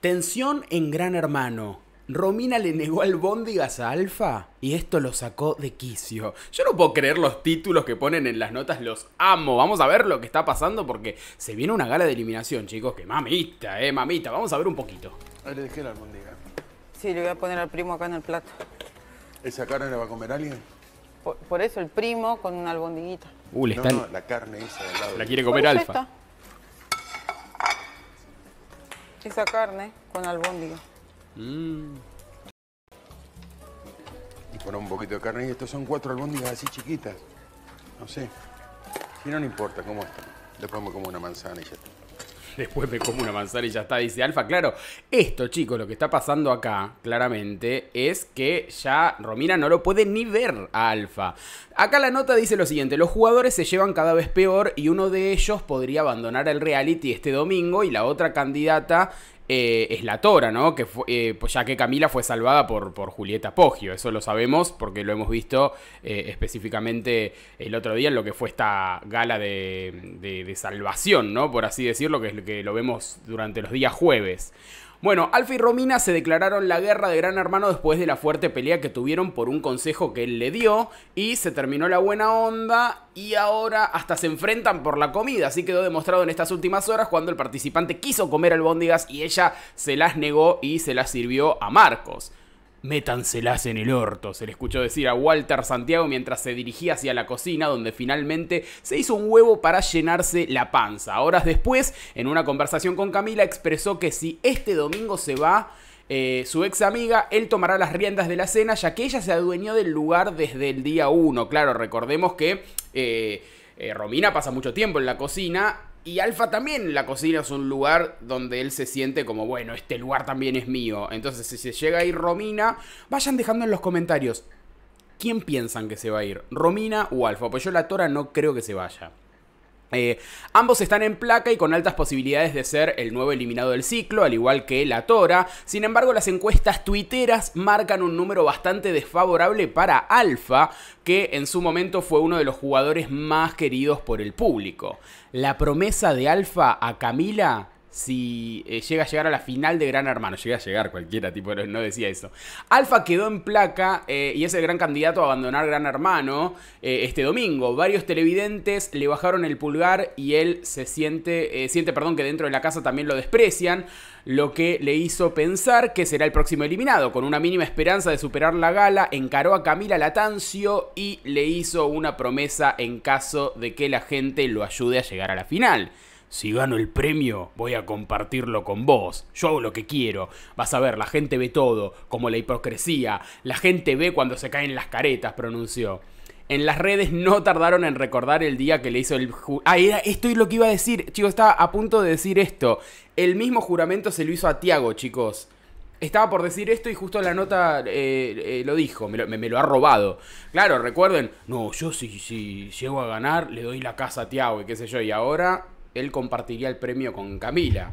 Tensión en Gran Hermano. Romina le negó albóndigas a Alfa y esto lo sacó de quicio. Yo no puedo creer los títulos que ponen en las notas, los amo. Vamos a ver lo que está pasando porque se viene una gala de eliminación, chicos. Que mamita, eh, mamita. Vamos a ver un poquito. Ahí le dejé la albóndiga. Sí, le voy a poner al primo acá en el plato. ¿Esa carne la va a comer alguien? Por, eso el primo con una albóndiguita. Uh, la carne esa del lado. La quiere comer Alfa. Esa carne con albóndiga. Mm. Y ponemos un poquito de carne. Y estos son cuatro albóndigas así chiquitas. No sé. Si no, no importa cómo están. Después me como una manzana y ya está. Después de como una manzana y ya está, dice Alfa. Claro, esto chicos, lo que está pasando acá, claramente, es que ya Romina no lo puede ni ver a Alfa. Acá la nota dice lo siguiente, los jugadores se llevan cada vez peor y uno de ellos podría abandonar el reality este domingo y la otra candidata eh, es la Tora, ¿no? Que eh, pues ya que Camila fue salvada por, por, Julieta Poggio, eso lo sabemos porque lo hemos visto eh, específicamente el otro día en lo que fue esta gala de, de, de salvación, ¿no? Por así decirlo, que es lo que lo vemos durante los días jueves. Bueno, Alfa y Romina se declararon la guerra de Gran Hermano después de la fuerte pelea que tuvieron por un consejo que él le dio y se terminó la buena onda y ahora hasta se enfrentan por la comida, así quedó demostrado en estas últimas horas cuando el participante quiso comer albóndigas y ella se las negó y se las sirvió a Marcos. Métanselas en el orto, se le escuchó decir a Walter Santiago mientras se dirigía hacia la cocina donde finalmente se hizo un huevo para llenarse la panza. Horas después, en una conversación con Camila, expresó que si este domingo se va, eh, su ex amiga, él tomará las riendas de la cena ya que ella se adueñó del lugar desde el día 1. Claro, recordemos que... Eh, eh, Romina pasa mucho tiempo en la cocina y Alfa también, la cocina es un lugar donde él se siente como, bueno, este lugar también es mío. Entonces, si se llega a ir Romina, vayan dejando en los comentarios, ¿quién piensan que se va a ir? ¿Romina o Alfa? Pues yo la Tora no creo que se vaya. Eh, ambos están en placa y con altas posibilidades de ser el nuevo eliminado del ciclo, al igual que la Tora. Sin embargo, las encuestas tuiteras marcan un número bastante desfavorable para Alfa, que en su momento fue uno de los jugadores más queridos por el público. La promesa de Alfa a Camila si eh, llega a llegar a la final de Gran Hermano. Llega a llegar cualquiera, tipo, no, decía eso. Alfa quedó en placa eh, y es el gran candidato a abandonar Gran Hermano eh, este domingo. Varios televidentes le bajaron el pulgar y él se siente, siente perdón, que dentro de la casa también lo desprecian, lo que le hizo pensar que será el próximo eliminado. Con una mínima esperanza de superar la gala, encaró a Camila Latancio y le hizo una promesa en caso de que la gente lo ayude a llegar a la final si gano el premio, voy a compartirlo con vos. Yo hago lo que quiero. Vas a ver, la gente ve todo, como la hipocresía. La gente ve cuando se caen las caretas, pronunció. En las redes no tardaron en recordar el día que le hizo el... Ah, era, esto es lo que iba a decir. Chicos, estaba a punto de decir esto. El mismo juramento se lo hizo a Tiago, chicos. Estaba por decir esto y justo la nota eh, eh, lo dijo, me lo, ha robado. Claro, recuerden, no, yo si, si llego a ganar le doy la casa a Tiago y qué sé yo, y ahora él compartiría el premio con Camila.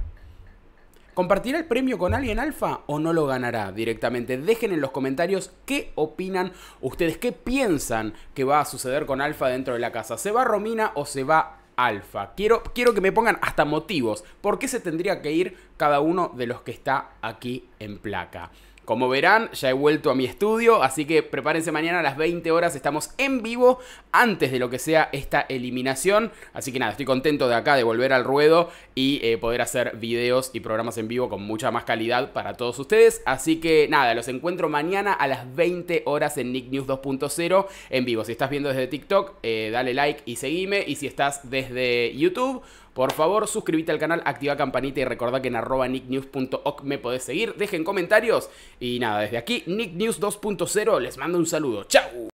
¿Compartirá el premio con alguien alfa o no lo ganará directamente? Dejen en los comentarios qué opinan ustedes, qué piensan que va a suceder con alfa dentro de la casa. ¿Se va Romina o se va alfa? Quiero, quiero que me pongan hasta motivos. ¿Por qué se tendría que ir cada uno de los que está aquí en placa? Como verán, ya he vuelto a mi estudio, así que prepárense mañana a las 20 horas, estamos en vivo antes de lo que sea esta eliminación. Así que nada, estoy contento de acá, de volver al ruedo y eh, poder hacer videos y programas en vivo con mucha más calidad para todos ustedes. Así que nada, los encuentro mañana a las 20 horas en Nick News 2.0 en vivo. Si estás viendo desde TikTok, eh, dale like y seguime. Y si estás desde YouTube por favor, suscríbete al canal, activa campanita y recuerda que en arroba nicknews.oc me podés seguir. Dejen comentarios. Y nada, desde aquí, Nick News 2.0, les mando un saludo. ¡Chao!